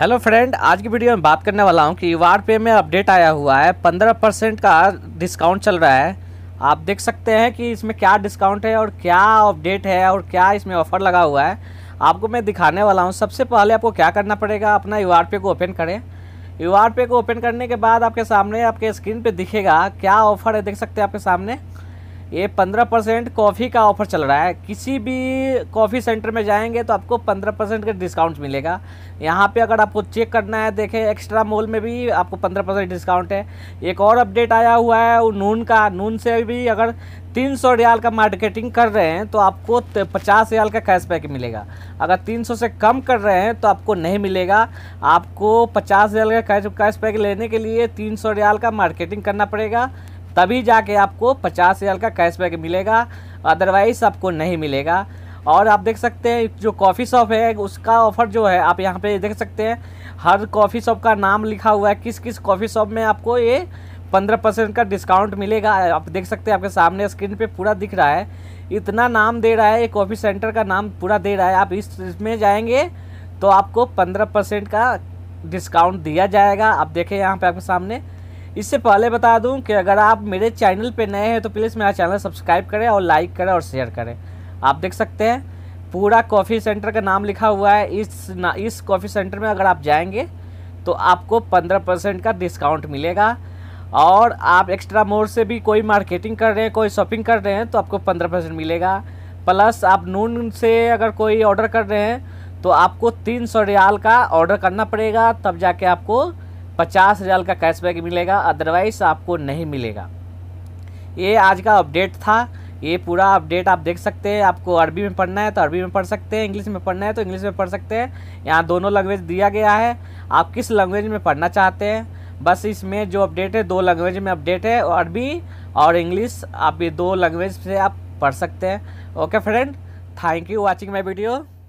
hello friend आज की video में बात करने वाला हूँ कि यू पे में अपडेट आया हुआ है पंद्रह परसेंट का डिस्काउंट चल रहा है आप देख सकते हैं कि इसमें क्या डिस्काउंट है और क्या अपडेट है और क्या इसमें ऑफ़र लगा हुआ है आपको मैं दिखाने वाला हूँ सबसे पहले आपको क्या करना पड़ेगा अपना यू पे को ओपन करें यू पे को ओपन करने के बाद आपके सामने आपके स्क्रीन पर दिखेगा क्या ऑफ़र है देख सकते हैं आपके सामने ये पंद्रह परसेंट कॉफ़ी का ऑफर चल रहा है किसी भी कॉफ़ी सेंटर में जाएंगे तो आपको पंद्रह परसेंट का डिस्काउंट मिलेगा यहाँ पे अगर आपको चेक करना है देखें एक्स्ट्रा मॉल में भी आपको पंद्रह परसेंट डिस्काउंट है एक और अपडेट आया हुआ है वो नून का नून से भी अगर तीन सौ रियाल का मार्केटिंग कर रहे हैं तो आपको पचास रियाल का कैशबैक मिलेगा अगर तीन सौ से कम कर रहे हैं तो आपको नहीं मिलेगा आपको पचास रियाल का कैश कैशबैक लेने के लिए तीन सौ रियाल का मार्केटिंग करना पड़ेगा तभी जाके आपको पचास हज़ार का कैशबैक मिलेगा अदरवाइज़ आपको नहीं मिलेगा और आप देख सकते हैं जो कॉफ़ी शॉप है उसका ऑफ़र जो है आप यहाँ पे देख सकते हैं हर कॉफ़ी शॉप का नाम लिखा हुआ है किस किस कॉफ़ी शॉप में आपको ये पंद्रह परसेंट का डिस्काउंट मिलेगा आप देख सकते हैं आपके सामने स्क्रीन पे पूरा दिख रहा है इतना नाम दे रहा है ये कॉफ़ी सेंटर का नाम पूरा दे रहा है आप इसमें जाएंगे तो आपको पंद्रह परसेंट का डिस्काउंट दिया जाएगा आप देखें यहाँ पर आपके सामने इससे पहले बता दूं कि अगर आप मेरे चैनल पे नए हैं तो प्लीज़ मेरा चैनल सब्सक्राइब करें और लाइक करें और शेयर करें आप देख सकते हैं पूरा कॉफ़ी सेंटर का नाम लिखा हुआ है इस ना इस कॉफ़ी सेंटर में अगर आप जाएंगे तो आपको पंद्रह परसेंट का डिस्काउंट मिलेगा और आप एक्स्ट्रा मोर से भी कोई मार्केटिंग कर रहे हैं कोई शॉपिंग कर रहे हैं तो आपको पंद्रह परसेंट मिलेगा प्लस आप नून से अगर कोई ऑर्डर कर रहे हैं तो आपको तीन सौ रियाल का ऑर्डर करना पड़ेगा तब जाके आपको पचास रियाल का कैशबैक मिलेगा अदरवाइज आपको नहीं मिलेगा ये आज का अपडेट था ये पूरा अपडेट आप देख सकते हैं आपको अरबी में पढ़ना है तो अरबी में पढ़ सकते हैं इंग्लिश में पढ़ना है तो इंग्लिश में पढ़ सकते हैं यहाँ दोनों लैंग्वेज दिया गया है आप किस लैंग्वेज में पढ़ना चाहते हैं बस इसमें जो अपडेट है दो लैंग्वेज में अपडेट है अरबी और इंग्लिश आप ये दो लैंग्वेज से आप पढ़ सकते हैं okay friend thank you watching my video